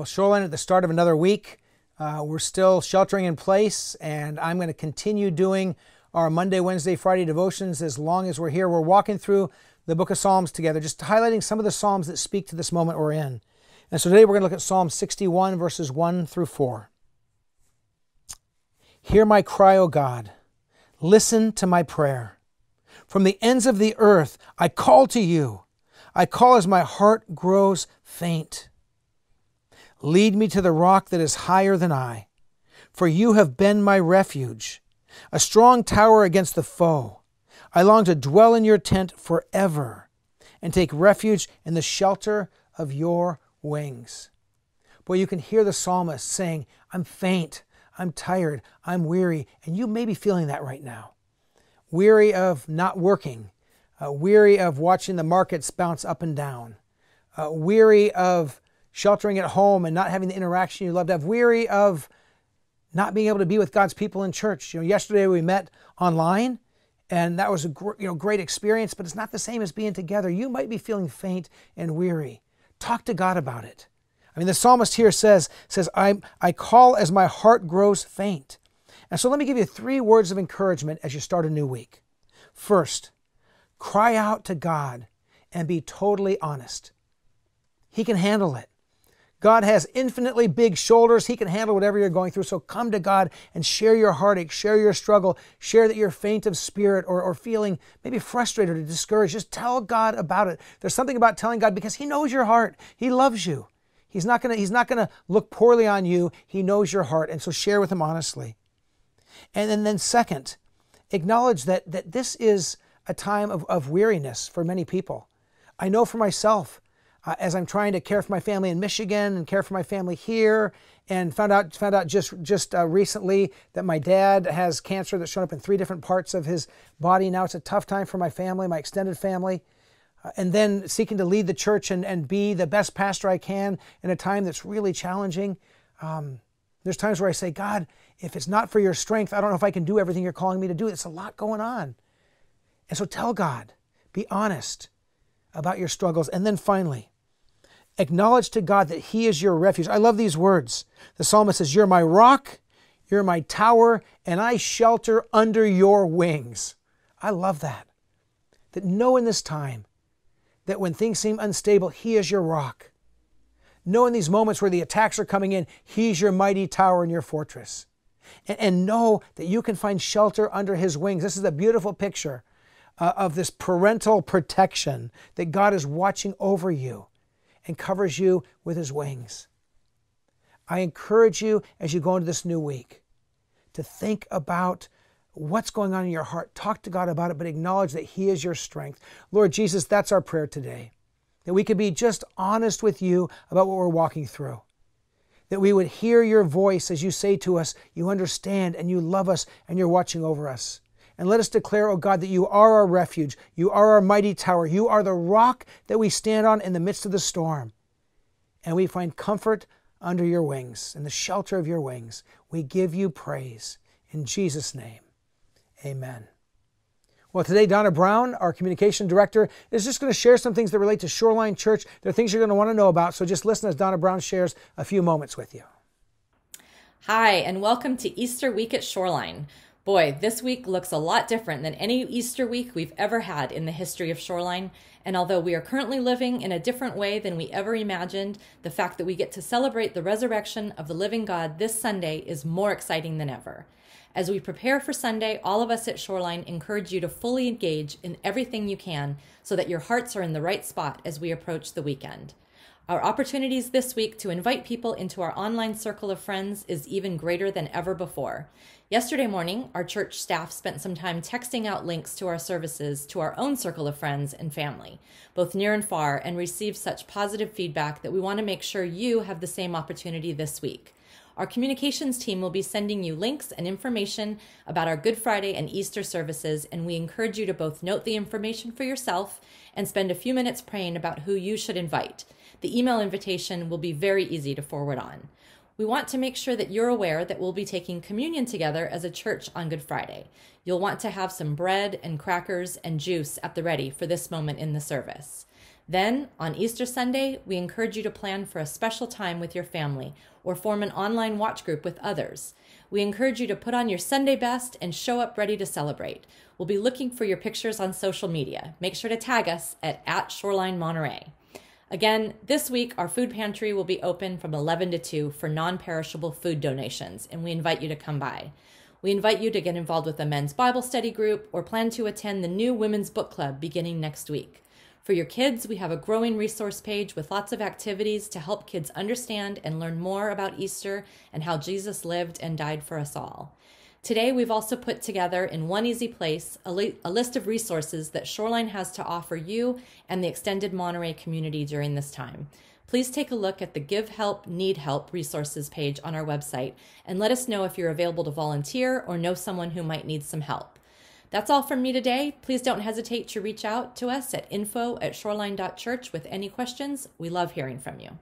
Well, Shoreline, at the start of another week, uh, we're still sheltering in place, and I'm going to continue doing our Monday, Wednesday, Friday devotions as long as we're here. We're walking through the book of Psalms together, just highlighting some of the Psalms that speak to this moment we're in. And so today we're going to look at Psalm 61, verses 1 through 4. Hear my cry, O God. Listen to my prayer. From the ends of the earth, I call to you. I call as my heart grows faint. Lead me to the rock that is higher than I, for you have been my refuge, a strong tower against the foe. I long to dwell in your tent forever and take refuge in the shelter of your wings. Boy, you can hear the psalmist saying, I'm faint, I'm tired, I'm weary, and you may be feeling that right now. Weary of not working, uh, weary of watching the markets bounce up and down, uh, weary of sheltering at home and not having the interaction you love to have, weary of not being able to be with God's people in church. You know, yesterday we met online and that was a gr- you know, great experience, but it's not the same as being together. You might be feeling faint and weary. Talk to God about it. I mean, the psalmist here says, says I, I call as my heart grows faint. And so let me give you three words of encouragement as you start a new week. First, cry out to God and be totally honest. He can handle it. God has infinitely big shoulders. He can handle whatever you're going through. So come to God and share your heartache, share your struggle, share that you're faint of spirit or, or feeling maybe frustrated or discouraged. Just tell God about it. There's something about telling God because He knows your heart, He loves you. He's not gonna, he's not gonna look poorly on you. He knows your heart. And so share with him honestly. And, then then second, acknowledge that that this is a time of, of weariness for many people. I know for myself, uh, as I'm trying to care for my family in Michigan and care for my family here, and found out found out just just uh, recently that my dad has cancer that's shown up in three different parts of his body. Now it's a tough time for my family, my extended family, uh, and then seeking to lead the church and and be the best pastor I can in a time that's really challenging. Um, there's times where I say, God, if it's not for your strength, I don't know if I can do everything you're calling me to do. It's a lot going on. And so tell God, be honest about your struggles. And then finally, Acknowledge to God that He is your refuge. I love these words. The psalmist says, You're my rock, you're my tower, and I shelter under your wings. I love that. That know in this time that when things seem unstable, He is your rock. Know in these moments where the attacks are coming in, He's your mighty tower and your fortress. And, and know that you can find shelter under His wings. This is a beautiful picture uh, of this parental protection that God is watching over you and covers you with his wings. I encourage you as you go into this new week to think about what's going on in your heart. Talk to God about it, but acknowledge that He is your strength. Lord Jesus, that's our prayer today. That we could be just honest with you about what we're walking through. That we would hear your voice as you say to us, You understand and you love us and you're watching over us. And let us declare, O God, that you are our refuge. You are our mighty tower. You are the rock that we stand on in the midst of the storm. And we find comfort under your wings, in the shelter of your wings. We give you praise. In Jesus' name, amen. Well, today, Donna Brown, our communication director, is just going to share some things that relate to Shoreline Church. There are things you're going to want to know about, so just listen as Donna Brown shares a few moments with you. Hi, and welcome to Easter week at Shoreline. Boy, this week looks a lot different than any Easter week we've ever had in the history of Shoreline. And although we are currently living in a different way than we ever imagined, the fact that we get to celebrate the resurrection of the living God this Sunday is more exciting than ever. As we prepare for Sunday, all of us at Shoreline encourage you to fully engage in everything you can so that your hearts are in the right spot as we approach the weekend. Our opportunities this week to invite people into our online circle of friends is even greater than ever before. Yesterday morning, our church staff spent some time texting out links to our services to our own circle of friends and family, both near and far, and received such positive feedback that we want to make sure you have the same opportunity this week. Our communications team will be sending you links and information about our Good Friday and Easter services, and we encourage you to both note the information for yourself and spend a few minutes praying about who you should invite the email invitation will be very easy to forward on. We want to make sure that you're aware that we'll be taking communion together as a church on Good Friday. You'll want to have some bread and crackers and juice at the ready for this moment in the service. Then, on Easter Sunday, we encourage you to plan for a special time with your family or form an online watch group with others. We encourage you to put on your Sunday best and show up ready to celebrate. We'll be looking for your pictures on social media. Make sure to tag us at, at Shoreline Monterey. Again, this week, our food pantry will be open from 11 to 2 for non perishable food donations, and we invite you to come by. We invite you to get involved with a men's Bible study group or plan to attend the new Women's Book Club beginning next week. For your kids, we have a growing resource page with lots of activities to help kids understand and learn more about Easter and how Jesus lived and died for us all. Today, we've also put together in one easy place a, li a, list of resources that Shoreline has to offer you and the extended Monterey community during this time. Please take a look at the Give Help, Need Help resources page on our website and let us know if you're available to volunteer or know someone who might need some help. That's all from me today. Please don't hesitate to reach out to us at info at shoreline.church with any questions. We love hearing from you.